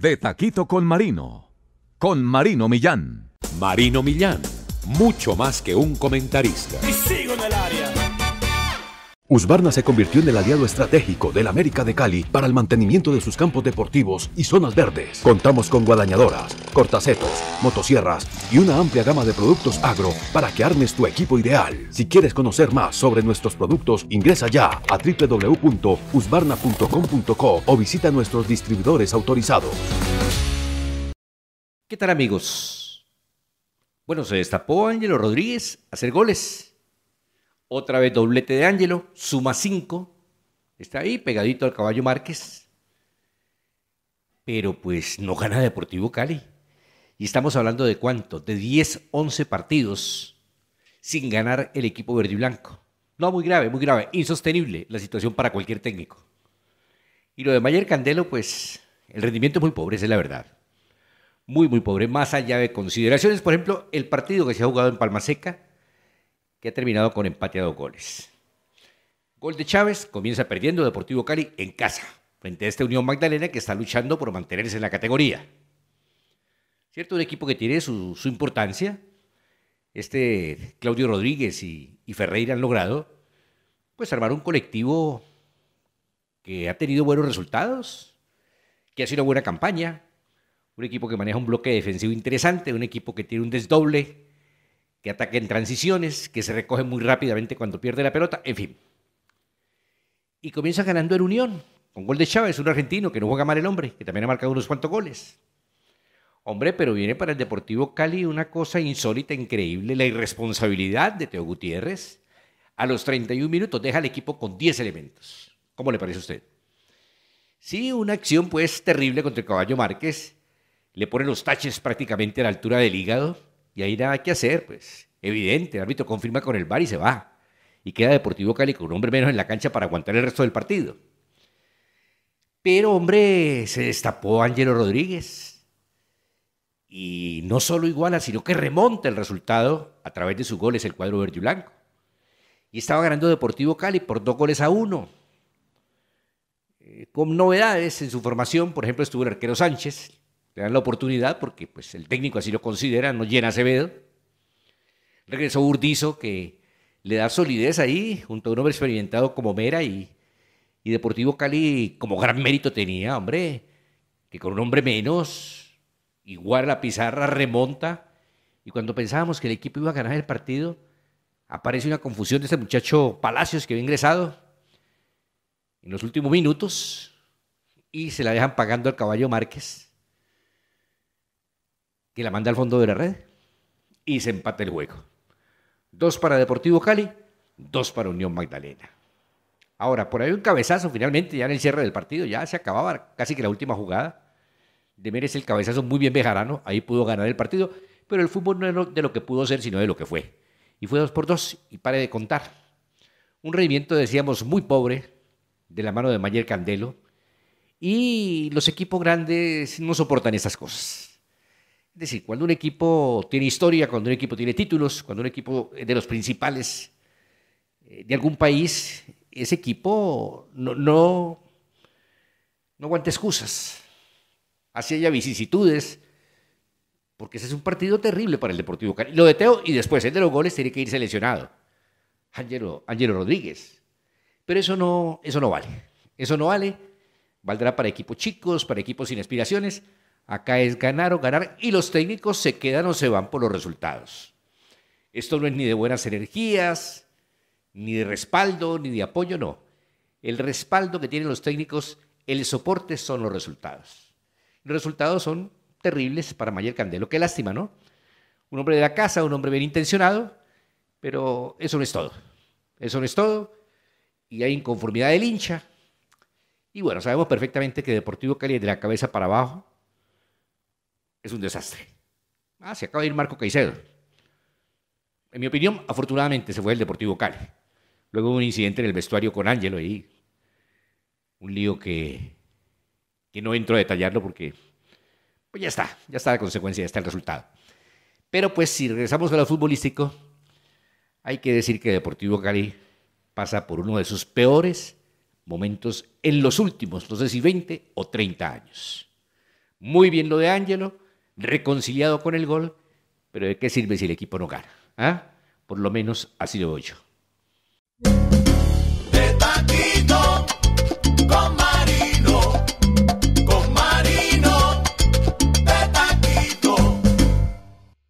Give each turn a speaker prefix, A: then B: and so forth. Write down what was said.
A: De Taquito con Marino. Con Marino Millán. Marino Millán, mucho más que un comentarista. Y sigo en el área. Usbarna se convirtió en el aliado estratégico del América de Cali para el mantenimiento de sus campos deportivos y zonas verdes. Contamos con guadañadoras, cortacetos, motosierras y una amplia gama de productos agro para que armes tu equipo ideal. Si quieres conocer más sobre nuestros productos, ingresa ya a www.usbarna.com.co o visita nuestros distribuidores autorizados. ¿Qué tal amigos? Bueno, se destapó Ángelo Rodríguez a hacer goles otra vez doblete de Ángelo, suma 5. Está ahí pegadito al caballo Márquez. Pero pues no gana Deportivo Cali. Y estamos hablando de cuánto? De 10, 11 partidos sin ganar el equipo verde y blanco. No, muy grave, muy grave. Insostenible la situación para cualquier técnico. Y lo de Mayer Candelo, pues el rendimiento es muy pobre, esa es la verdad. Muy, muy pobre, más allá de consideraciones. Por ejemplo, el partido que se ha jugado en Palma Seca que ha terminado con empate a dos goles. Gol de Chávez, comienza perdiendo Deportivo Cali en casa, frente a esta Unión Magdalena que está luchando por mantenerse en la categoría. ¿Cierto? Un equipo que tiene su, importancia. Este Claudio Rodríguez y, Ferreira han logrado pues armar un colectivo que ha tenido buenos resultados, que ha sido una buena campaña, un equipo que maneja un bloque defensivo interesante, un equipo que tiene un desdoble, que ataca en transiciones, que se recoge muy rápidamente cuando pierde la pelota, en fin. Y comienza ganando el Unión, con gol de Chávez, un argentino que no juega mal el hombre, que también ha marcado unos cuantos goles. Hombre, pero viene para el Deportivo Cali una cosa insólita, increíble, la irresponsabilidad de Teo Gutiérrez. A los 31 minutos deja al equipo con 10 elementos. ¿Cómo le parece a usted? Sí, una acción pues terrible contra el caballo Márquez. Le pone los taches prácticamente a la altura del hígado y ahí nada que hacer, pues. Evidente, el árbitro confirma con el bar y se va. Y queda Deportivo Cali con un hombre menos en la cancha para aguantar el resto del partido. Pero, hombre, se destapó Ángelo Rodríguez. Y no solo iguala, sino que remonta el resultado a través de sus goles el cuadro verde y blanco. Y estaba ganando Deportivo Cali por dos goles a uno. Eh, con novedades en su formación, por ejemplo, estuvo el arquero Sánchez, le dan la oportunidad porque pues, el técnico así lo considera, no llena Acevedo. Regresó Urdizo que le da solidez ahí junto a un hombre experimentado como Mera y, y Deportivo Cali como gran mérito tenía, hombre, que con un hombre menos, igual la pizarra remonta. Y cuando pensábamos que el equipo iba a ganar el partido, aparece una confusión de este muchacho Palacios que había ingresado en los últimos minutos y se la dejan pagando al caballo Márquez y la manda al fondo de la red y se empata el juego. Dos para Deportivo Cali, dos para Unión Magdalena. Ahora, por ahí un cabezazo finalmente, ya en el cierre del partido, ya se acababa casi que la última jugada. Demérez el cabezazo muy bien Bejarano, ahí pudo ganar el partido, pero el fútbol no era de lo que pudo ser, sino de lo que fue. Y fue dos por dos, y pare de contar. Un rendimiento, decíamos, muy pobre, de la mano de Mayer Candelo, y los equipos grandes no soportan esas cosas. Es decir, cuando un equipo tiene historia, cuando un equipo tiene títulos, cuando un equipo es de los principales eh, de algún país, ese equipo no, no, aguanta excusas. Así haya vicisitudes, porque ese es un partido terrible para el Deportivo Cali. Lo de y después el de los goles tiene que ir seleccionado. Angelo, Angelo Rodríguez. Pero eso no, eso no vale. Eso no vale. Valdrá para equipos chicos, para equipos sin aspiraciones. Acá es ganar o ganar y los técnicos se quedan o se van por los resultados. Esto no es ni de buenas energías, ni de respaldo, ni de apoyo, no. El respaldo que tienen los técnicos, el soporte son los resultados. Los resultados son terribles para Mayer Candelo. Qué lástima, ¿no? Un hombre de la casa, un hombre bien intencionado, pero eso no es todo. Eso no es todo. Y hay inconformidad del hincha. Y bueno, sabemos perfectamente que Deportivo Cali es de la cabeza para abajo es un desastre. Ah, se acaba de ir Marco Caicedo. En mi opinión, afortunadamente se fue el Deportivo Cali. Luego hubo un incidente en el vestuario con Ángelo y un lío que, no entro a detallarlo porque pues ya está, ya está la consecuencia, ya está el resultado. Pero pues si regresamos a lo futbolístico, hay que decir que Deportivo Cali pasa por uno de sus peores momentos en los últimos, no sé si 20 o 30 años. Muy bien lo de Ángelo, reconciliado con el gol, pero ¿de qué sirve si el equipo no gana? ¿Ah? Por lo menos ha sido veo yo.